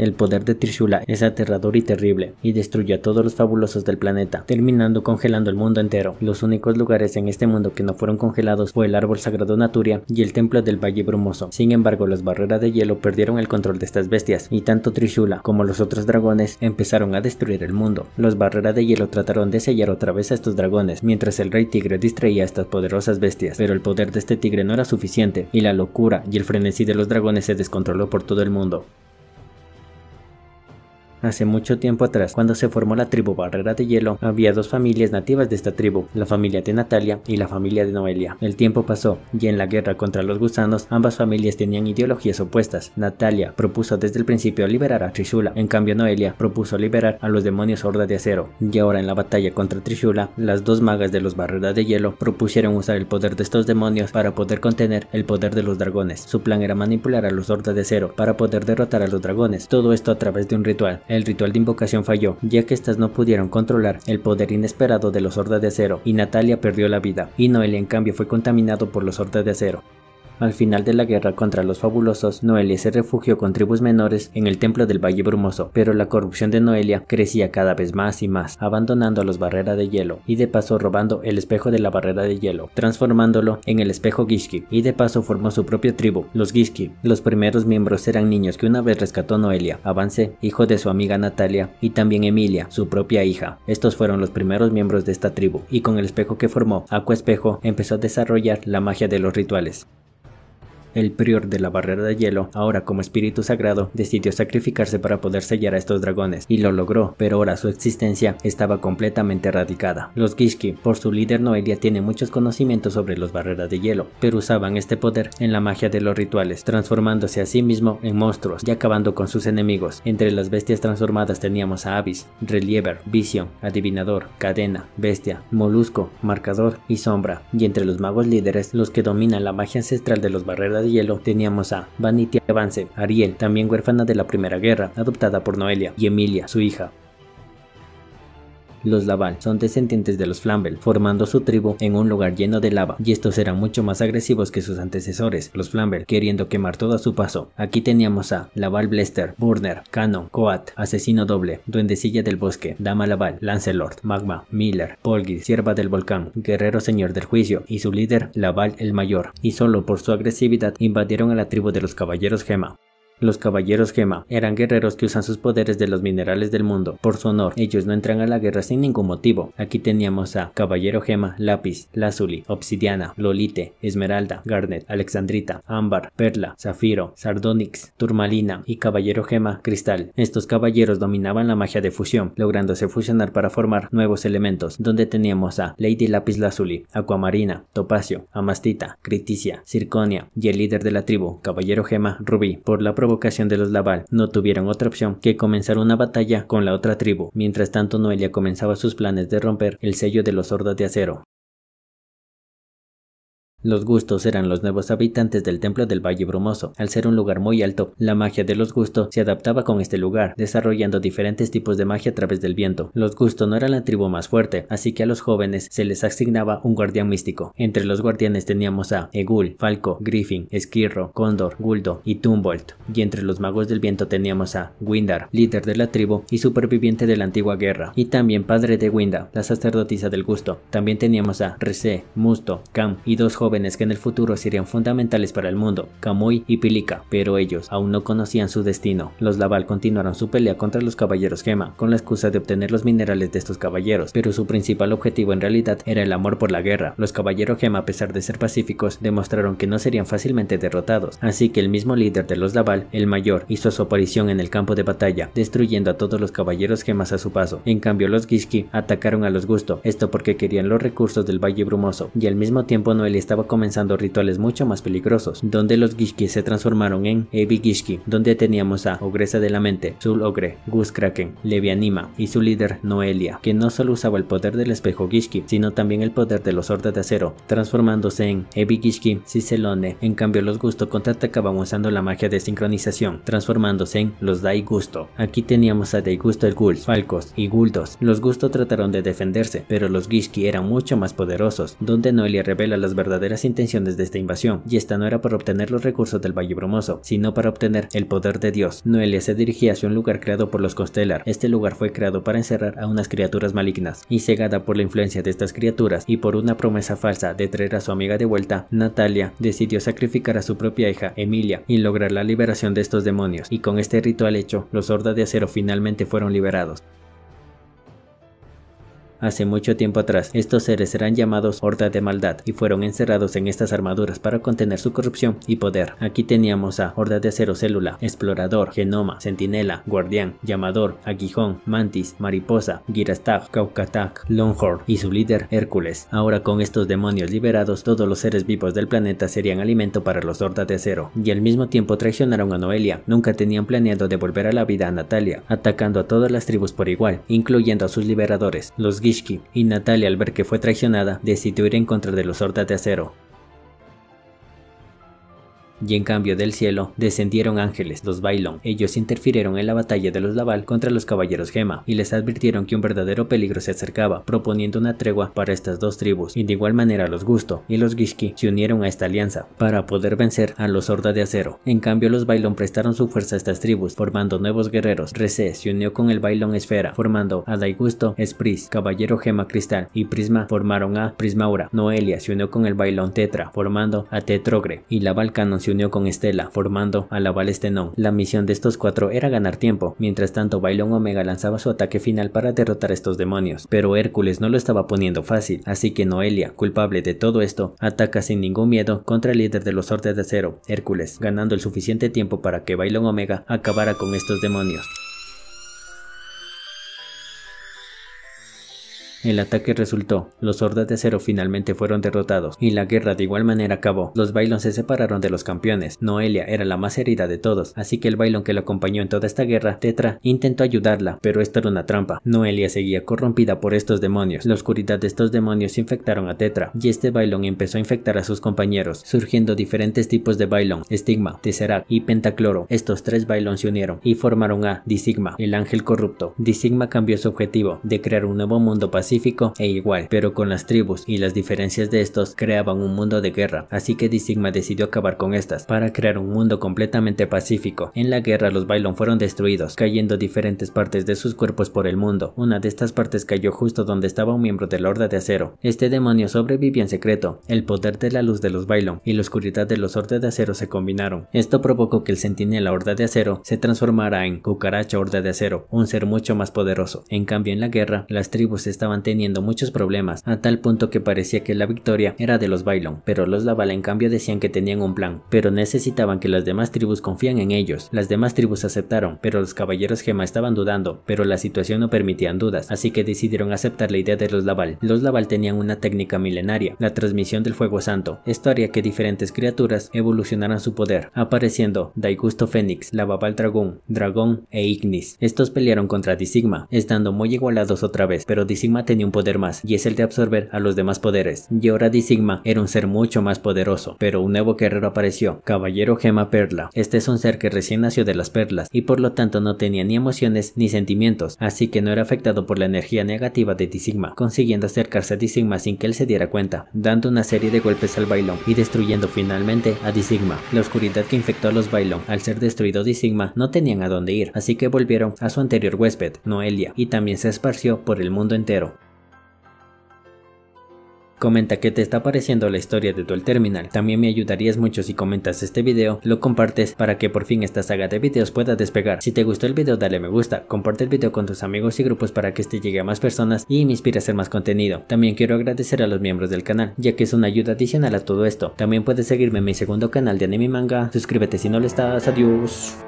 El poder de Trishula es aterrador y terrible, y destruye a todos los fabulosos del planeta, terminando congelando el mundo entero. Los únicos lugares en este mundo que no fueron congelados fue el árbol sagrado Naturia y el templo del Valle Brumoso. Sin embargo, las barreras de hielo perdieron el control de estas bestias, y tanto Trishula como los otros dragones empezaron a destruir el mundo. Los barreras de hielo trataron de sellar otra vez a estos dragones, mientras el rey tigre distraía a estas poderosas bestias, pero el poder de este tigre no era suficiente, y la locura y el frenesí de los dragones se descontroló por todo el mundo. Hace mucho tiempo atrás, cuando se formó la tribu Barrera de Hielo, había dos familias nativas de esta tribu, la familia de Natalia y la familia de Noelia. El tiempo pasó, y en la guerra contra los gusanos, ambas familias tenían ideologías opuestas. Natalia propuso desde el principio liberar a Trishula, en cambio Noelia propuso liberar a los demonios Horda de Acero. Y ahora en la batalla contra Trishula, las dos magas de los Barreras de Hielo propusieron usar el poder de estos demonios para poder contener el poder de los dragones. Su plan era manipular a los Horda de Acero para poder derrotar a los dragones, todo esto a través de un ritual el ritual de invocación falló, ya que estas no pudieron controlar el poder inesperado de los hordas de acero y Natalia perdió la vida, y Noel, en cambio fue contaminado por los hordas de acero. Al final de la guerra contra los fabulosos, Noelia se refugió con tribus menores en el templo del Valle Brumoso, pero la corrupción de Noelia crecía cada vez más y más, abandonando los barreras de hielo, y de paso robando el espejo de la barrera de hielo, transformándolo en el espejo Giski, y de paso formó su propia tribu, los Giski. Los primeros miembros eran niños que una vez rescató Noelia, Avance, hijo de su amiga Natalia, y también Emilia, su propia hija. Estos fueron los primeros miembros de esta tribu, y con el espejo que formó, Aqua Espejo empezó a desarrollar la magia de los rituales. El prior de la barrera de hielo, ahora como espíritu sagrado, decidió sacrificarse para poder sellar a estos dragones, y lo logró, pero ahora su existencia estaba completamente erradicada. Los Gishki, por su líder Noelia, tienen muchos conocimientos sobre los barreras de hielo, pero usaban este poder en la magia de los rituales, transformándose a sí mismo en monstruos y acabando con sus enemigos. Entre las bestias transformadas teníamos a Abyss, Reliever, Vision, Adivinador, Cadena, Bestia, Molusco, Marcador y Sombra, y entre los magos líderes, los que dominan la magia ancestral de los barreras de Hielo teníamos a Vanity Avance, Ariel, también huérfana de la Primera Guerra, adoptada por Noelia, y Emilia, su hija. Los Laval son descendientes de los Flambel, formando su tribu en un lugar lleno de lava, y estos eran mucho más agresivos que sus antecesores, los Flambel, queriendo quemar todo a su paso. Aquí teníamos a Laval Blester, Burner, Cannon, Coat, Asesino Doble, Duendecilla del Bosque, Dama Laval, Lancelot, Magma, Miller, Polgis, Sierva del Volcán, Guerrero Señor del Juicio, y su líder, Laval el Mayor, y solo por su agresividad invadieron a la tribu de los Caballeros Gema. Los caballeros gema eran guerreros que usan sus poderes de los minerales del mundo. Por su honor, ellos no entran a la guerra sin ningún motivo. Aquí teníamos a caballero gema, lápiz, lazuli, obsidiana, lolite, esmeralda, garnet, alexandrita, ámbar, perla, zafiro, Sardónix, turmalina y caballero gema, cristal. Estos caballeros dominaban la magia de fusión, lográndose fusionar para formar nuevos elementos, donde teníamos a lady lápiz lazuli, aquamarina, topacio, amastita, criticia, circonia y el líder de la tribu, caballero gema, rubí. Por la ocasión de los Laval, no tuvieron otra opción que comenzar una batalla con la otra tribu. Mientras tanto, Noelia comenzaba sus planes de romper el sello de los sordos de acero. Los gustos eran los nuevos habitantes del templo del Valle Brumoso. Al ser un lugar muy alto, la magia de los gustos se adaptaba con este lugar, desarrollando diferentes tipos de magia a través del viento. Los gustos no eran la tribu más fuerte, así que a los jóvenes se les asignaba un guardián místico. Entre los guardianes teníamos a Egul, Falco, Griffin, Esquirro, Cóndor, Guldo y Tumbolt. Y entre los magos del viento teníamos a Windar, líder de la tribu y superviviente de la antigua guerra, y también padre de Winda, la sacerdotisa del gusto. También teníamos a Rese, Musto, Cam y dos jóvenes jóvenes que en el futuro serían fundamentales para el mundo, Kamui y Pilika, pero ellos aún no conocían su destino. Los Laval continuaron su pelea contra los caballeros Gema, con la excusa de obtener los minerales de estos caballeros, pero su principal objetivo en realidad era el amor por la guerra. Los caballeros Gema, a pesar de ser pacíficos, demostraron que no serían fácilmente derrotados, así que el mismo líder de los Laval, el mayor, hizo su aparición en el campo de batalla, destruyendo a todos los caballeros Gemas a su paso. En cambio, los Gishki atacaron a los Gusto, esto porque querían los recursos del Valle Brumoso, y al mismo tiempo Noel estaba comenzando rituales mucho más peligrosos, donde los Gishki se transformaron en evi Gishki, donde teníamos a Ogresa de la Mente, Zul Ogre, Gus Kraken, Levianima y su líder Noelia, que no solo usaba el poder del espejo Gishki, sino también el poder de los hordas de acero, transformándose en evi Gishki, Cicelone. En cambio, los Gusto contraatacaban usando la magia de sincronización, transformándose en los Dai Gusto. Aquí teníamos a Dai Gusto el Ghouls, Falcos y Guldos. Los Gusto trataron de defenderse, pero los Gishki eran mucho más poderosos, donde Noelia revela las verdaderas las intenciones de esta invasión, y esta no era para obtener los recursos del Valle Brumoso, sino para obtener el poder de Dios. Noelia se dirigía hacia un lugar creado por los Costelar. Este lugar fue creado para encerrar a unas criaturas malignas, y cegada por la influencia de estas criaturas y por una promesa falsa de traer a su amiga de vuelta, Natalia decidió sacrificar a su propia hija, Emilia, y lograr la liberación de estos demonios, y con este ritual hecho, los Hordas de Acero finalmente fueron liberados hace mucho tiempo atrás. Estos seres eran llamados Horda de Maldad y fueron encerrados en estas armaduras para contener su corrupción y poder. Aquí teníamos a Horda de Acero Célula, Explorador, Genoma, Centinela, Guardián, Llamador, Aguijón, Mantis, Mariposa, Girastag, Caucatak, Longhorn y su líder Hércules. Ahora con estos demonios liberados, todos los seres vivos del planeta serían alimento para los Horda de Acero y al mismo tiempo traicionaron a Noelia. Nunca tenían planeado devolver a la vida a Natalia, atacando a todas las tribus por igual, incluyendo a sus liberadores, los y Natalia al ver que fue traicionada, decidió en contra de los hordas de acero y en cambio del cielo descendieron ángeles, los Bailon. Ellos interfirieron en la batalla de los Laval contra los caballeros Gema y les advirtieron que un verdadero peligro se acercaba, proponiendo una tregua para estas dos tribus. Y de igual manera los Gusto y los Gishki se unieron a esta alianza para poder vencer a los Horda de Acero. En cambio los Bailon prestaron su fuerza a estas tribus, formando nuevos guerreros. Rece se unió con el Bailon Esfera, formando a Daigusto, Espris, Caballero Gema Cristal y Prisma formaron a Prismaura. Noelia se unió con el Bailon Tetra, formando a Tetrogre y la Balcanon se unió con Estela, formando a la Stenón. La misión de estos cuatro era ganar tiempo, mientras tanto Bailón Omega lanzaba su ataque final para derrotar a estos demonios, pero Hércules no lo estaba poniendo fácil, así que Noelia, culpable de todo esto, ataca sin ningún miedo contra el líder de los Hordes de Acero, Hércules, ganando el suficiente tiempo para que Bailón Omega acabara con estos demonios. El ataque resultó, los hordas de cero finalmente fueron derrotados y la guerra de igual manera acabó. Los Bailon se separaron de los campeones, Noelia era la más herida de todos, así que el Bailon que la acompañó en toda esta guerra, Tetra, intentó ayudarla, pero esto era una trampa. Noelia seguía corrompida por estos demonios, la oscuridad de estos demonios infectaron a Tetra y este Bailon empezó a infectar a sus compañeros, surgiendo diferentes tipos de Bailon, Stigma, Tesseract y Pentacloro. Estos tres Bailon se unieron y formaron a Disigma, el ángel corrupto. Disigma cambió su objetivo de crear un nuevo mundo pacífico pacífico e igual, pero con las tribus y las diferencias de estos creaban un mundo de guerra, así que Disigma decidió acabar con estas, para crear un mundo completamente pacífico. En la guerra los Bailon fueron destruidos, cayendo diferentes partes de sus cuerpos por el mundo. Una de estas partes cayó justo donde estaba un miembro de la Horda de Acero. Este demonio sobrevivió en secreto. El poder de la luz de los Bailon y la oscuridad de los Horda de Acero se combinaron. Esto provocó que el sentinela Horda de Acero se transformara en Cucaracha Horda de Acero, un ser mucho más poderoso. En cambio en la guerra, las tribus estaban teniendo muchos problemas, a tal punto que parecía que la victoria era de los Bailon, pero los Laval en cambio decían que tenían un plan, pero necesitaban que las demás tribus confían en ellos. Las demás tribus aceptaron, pero los caballeros Gema estaban dudando, pero la situación no permitían dudas, así que decidieron aceptar la idea de los Laval. Los Laval tenían una técnica milenaria, la transmisión del fuego santo. Esto haría que diferentes criaturas evolucionaran su poder, apareciendo Daigusto Fénix, Laval Dragón, Dragón e Ignis. Estos pelearon contra Disigma, estando muy igualados otra vez, pero Disigma tenía un poder más, y es el de absorber a los demás poderes. Y ahora d Sigma era un ser mucho más poderoso, pero un nuevo guerrero apareció, Caballero Gema Perla. Este es un ser que recién nació de las perlas, y por lo tanto no tenía ni emociones ni sentimientos, así que no era afectado por la energía negativa de d Sigma, consiguiendo acercarse a d Sigma sin que él se diera cuenta, dando una serie de golpes al bailón y destruyendo finalmente a d Sigma. La oscuridad que infectó a los bailón al ser destruido Di Sigma no tenían a dónde ir, así que volvieron a su anterior huésped, Noelia, y también se esparció por el mundo entero. Comenta qué te está pareciendo la historia de el Terminal. También me ayudarías mucho si comentas este video, lo compartes para que por fin esta saga de videos pueda despegar. Si te gustó el video dale me gusta, comparte el video con tus amigos y grupos para que este llegue a más personas y me inspire a hacer más contenido. También quiero agradecer a los miembros del canal, ya que es una ayuda adicional a todo esto. También puedes seguirme en mi segundo canal de anime manga. Suscríbete si no lo estás. Adiós.